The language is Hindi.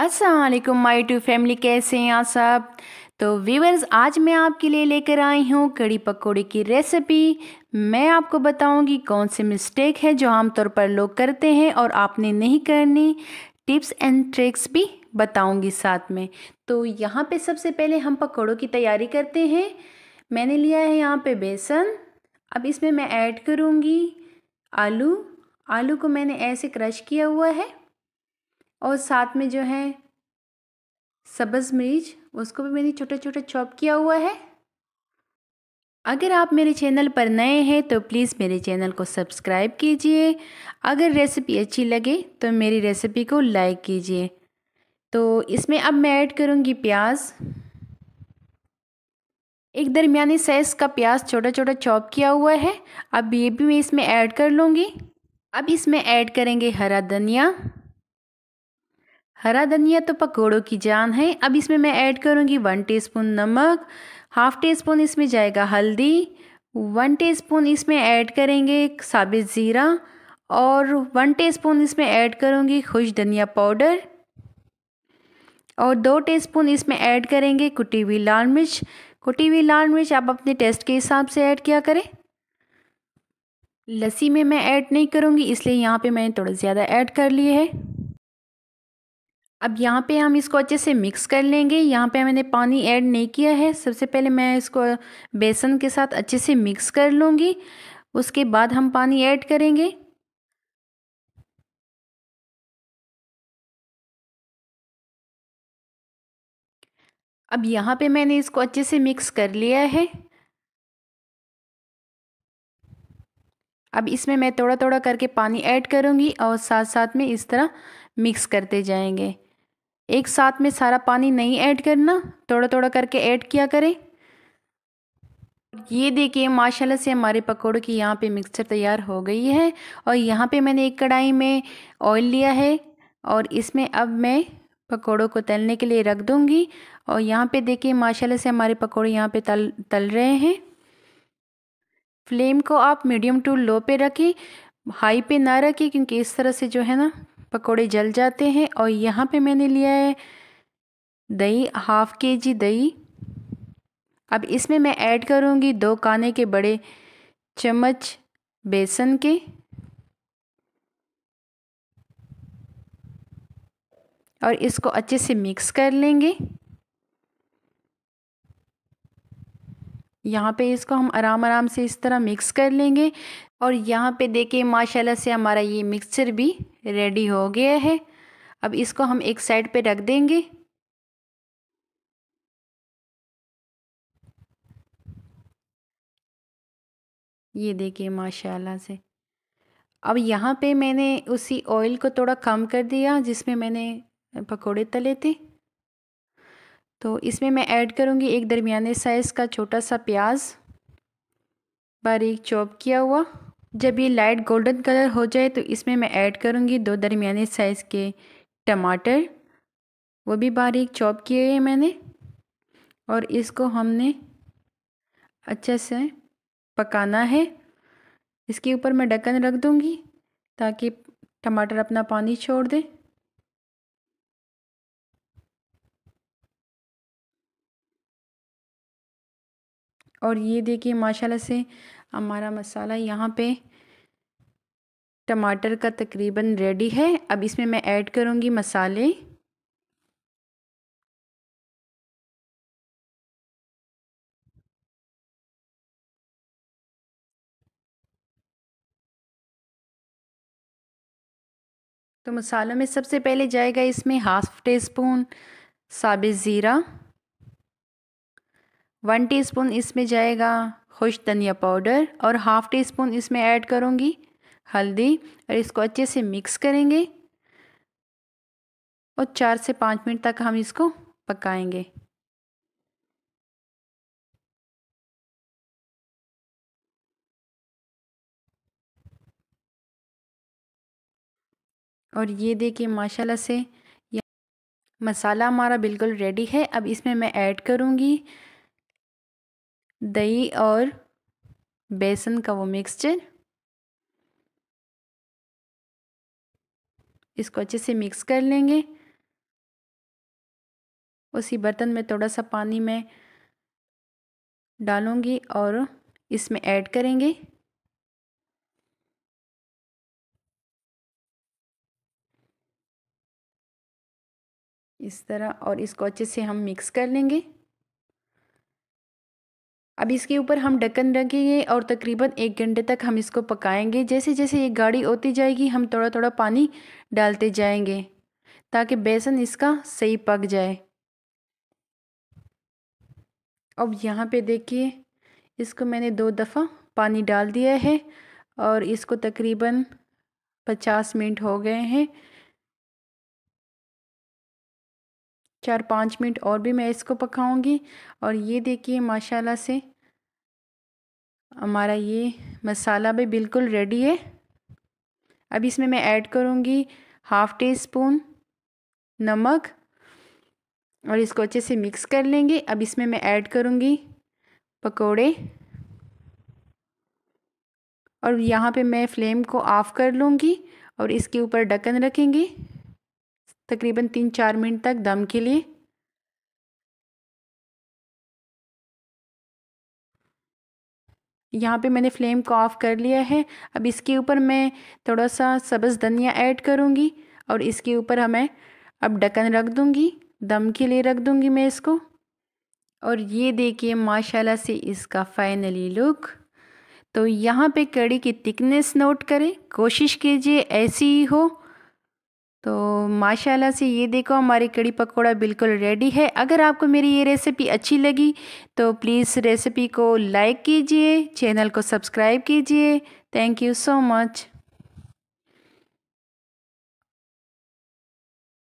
असलकुम माई टू फैमिली कैसे हैं आप सब तो वीवर्स आज मैं आपके लिए लेकर आई हूँ कड़ी पकौड़े की रेसिपी मैं आपको बताऊँगी कौन से मिस्टेक है जो आमतौर पर लोग करते हैं और आपने नहीं करनी टिप्स एंड ट्रिक्स भी बताऊँगी साथ में तो यहाँ पे सबसे पहले हम पकौड़ों की तैयारी करते हैं मैंने लिया है यहाँ पे बेसन अब इसमें मैं ऐड करूँगी आलू आलू को मैंने ऐसे क्रश किया हुआ है और साथ में जो है सब्ज़ मिर्च उसको भी मैंने छोटा छोटा चॉप किया हुआ है अगर आप मेरे चैनल पर नए हैं तो प्लीज़ मेरे चैनल को सब्सक्राइब कीजिए अगर रेसिपी अच्छी लगे तो मेरी रेसिपी को लाइक कीजिए तो इसमें अब मैं ऐड करूँगी प्याज एक दरमियानी साइज़ का प्याज छोटा छोटा चॉप किया हुआ है अब ये भी मैं इसमें ऐड कर लूँगी अब इसमें ऐड करेंगे हरा धनिया हरा धनिया तो पकौड़ों की जान है अब इसमें मैं ऐड करूँगी वन टीस्पून नमक हाफ टी स्पून इसमें जाएगा हल्दी वन टीस्पून इसमें ऐड करेंगे साबित ज़ीरा और वन टीस्पून इसमें ऐड करूँगी खुश धनिया पाउडर और दो टीस्पून इसमें ऐड करेंगे कुटी हुई लाल मिर्च कुटी हुई लाल मिर्च आप अपने टेस्ट के हिसाब से ऐड किया करें लस्सी में मैं ऐड नहीं करूँगी इसलिए यहाँ पे मैंने थोड़ा ज़्यादा ऐड कर लिए है अब यहाँ पे हम इसको अच्छे से मिक्स कर लेंगे यहाँ पे मैंने पानी ऐड नहीं किया है सबसे पहले मैं इसको बेसन के साथ अच्छे से मिक्स कर लूँगी उसके बाद हम पानी ऐड करेंगे अब यहाँ पे मैंने इसको अच्छे से मिक्स कर लिया है अब इसमें मैं थोड़ा थोड़ा करके पानी ऐड करूँगी और साथ साथ में इस तरह मिक्स करते जाएंगे एक साथ में सारा पानी नहीं ऐड करना थोड़ा थोड़ा करके ऐड किया करें ये देखिए माशाल्लाह से हमारे पकौड़ों की यहाँ पे मिक्सचर तैयार हो गई है और यहाँ पे मैंने एक कढ़ाई में ऑयल लिया है और इसमें अब मैं पकौड़ों को तलने के लिए रख दूँगी और यहाँ पे देखिए माशाल्लाह से हमारे पकौड़े यहाँ पे तल तल रहे हैं फ्लेम को आप मीडियम टू लो पे रखें हाई पे ना रखें क्योंकि इस तरह से जो है ना पकोड़े जल जाते हैं और यहाँ पे मैंने लिया है दही हाफ़ के जी दही अब इसमें मैं ऐड करूँगी दो काने के बड़े चम्मच बेसन के और इसको अच्छे से मिक्स कर लेंगे यहाँ पे इसको हम आराम आराम से इस तरह मिक्स कर लेंगे और यहाँ पे देखिए माशाल्लाह से हमारा ये मिक्सचर भी रेडी हो गया है अब इसको हम एक साइड पे रख देंगे ये देखिए माशाल्लाह से अब यहाँ पे मैंने उसी ऑयल को थोड़ा कम कर दिया जिसमें मैंने पकोड़े तले थे तो इसमें मैं ऐड करूँगी एक दरमियाने साइज़ का छोटा सा प्याज बारीक चॉप किया हुआ जब ये लाइट गोल्डन कलर हो जाए तो इसमें मैं ऐड करूँगी दो दरमियाने साइज़ के टमाटर वो भी बारीक चॉप किए हैं मैंने और इसको हमने अच्छे से पकाना है इसके ऊपर मैं ढक्कन रख दूँगी ताकि टमाटर अपना पानी छोड़ दे और ये देखिए माशाल्लाह से हमारा मसाला यहाँ पे टमाटर का तकरीबन रेडी है अब इसमें मैं ऐड करूँगी मसाले तो मसालों में सबसे पहले जाएगा इसमें हाफ़ टी स्पून साबित ज़ीरा वन टीस्पून इसमें जाएगा खुश धनिया पाउडर और हाफ़ टी स्पून इसमें ऐड करूँगी हल्दी और इसको अच्छे से मिक्स करेंगे और चार से पाँच मिनट तक हम इसको पकाएंगे और ये देखिए माशाल्लाह से मसाला हमारा बिल्कुल रेडी है अब इसमें मैं ऐड करूँगी दही और बेसन का वो मिक्सचर इसको अच्छे से मिक्स कर लेंगे उसी बर्तन में थोड़ा सा पानी मैं डालूंगी और इसमें ऐड करेंगे इस तरह और इसको अच्छे से हम मिक्स कर लेंगे अब इसके ऊपर हम ढक्कन रखेंगे और तकरीबन एक घंटे तक हम इसको पकाएंगे जैसे जैसे ये गाढ़ी होती जाएगी हम थोड़ा थोड़ा पानी डालते जाएंगे ताकि बेसन इसका सही पक जाए अब यहाँ पे देखिए इसको मैंने दो दफ़ा पानी डाल दिया है और इसको तकरीबन पचास मिनट हो गए हैं चार पाँच मिनट और भी मैं इसको पकाऊंगी और ये देखिए माशाल्लाह से हमारा ये मसाला भी बिल्कुल रेडी है अब इसमें मैं ऐड करूँगी हाफ़ टी स्पून नमक और इसको अच्छे से मिक्स कर लेंगे अब इसमें मैं ऐड करूँगी पकोड़े और यहाँ पे मैं फ्लेम को ऑफ़ कर लूँगी और इसके ऊपर ढक्कन रखेंगे तकरीबन तीन चार मिनट तक दम के लिए यहाँ पे मैंने फ्लेम को ऑफ़ कर लिया है अब इसके ऊपर मैं थोड़ा सा सब्ज़ धनिया ऐड करूँगी और इसके ऊपर हमें अब ढक्कन रख दूँगी दम के लिए रख दूँगी मैं इसको और ये देखिए माशाल्लाह से इसका फाइनली लुक तो यहाँ पे कड़ी की थिकनेस नोट करें कोशिश कीजिए ऐसी ही हो तो माशाल्लाह से ये देखो हमारी कड़ी पकौड़ा बिल्कुल रेडी है अगर आपको मेरी ये रेसिपी अच्छी लगी तो प्लीज़ रेसिपी को लाइक कीजिए चैनल को सब्सक्राइब कीजिए थैंक यू सो मच